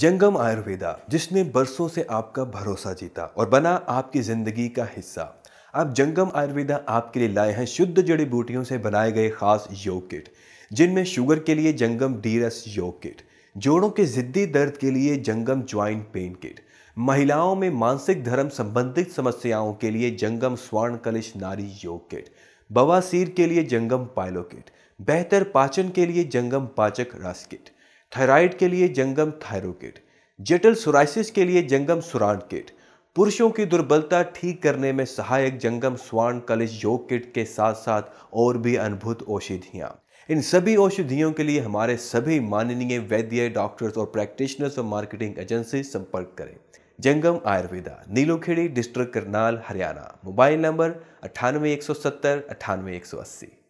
जंगम आयुर्वेदा जिसने बरसों से आपका भरोसा जीता और बना आपकी ज़िंदगी का हिस्सा अब जंगम आयुर्वेदा आपके लिए लाए हैं शुद्ध जड़ी बूटियों से बनाए गए खास योग किट जिनमें शुगर के लिए जंगम डीरस योग किट जोड़ों के ज़िद्दी दर्द के लिए जंगम ज्वाइंट पेन किट महिलाओं में मानसिक धर्म संबंधित समस्याओं के लिए जंगम स्वर्ण कलिश नारी योग किट बवासीर के लिए जंगम पायलो किट बेहतर पाचन के लिए जंगम पाचक रस किट थायराइड के लिए जंगम थायरोकिट जेटल सोराइसिस के लिए जंगम सुरान किट पुरुषों की दुर्बलता ठीक करने में सहायक जंगम स्वान कलिश योग किट के साथ साथ और भी अनभुत औषधियाँ इन सभी औषधियों के लिए हमारे सभी माननीय वैद्य डॉक्टर्स और प्रैक्टिशनर्स और मार्केटिंग एजेंसी संपर्क करें Jangam Ayurveda Nilokheri district Karnal Haryana mobile number अट्ठानवे एक सौ सत्तर अट्ठानवे एक सौ अस्सी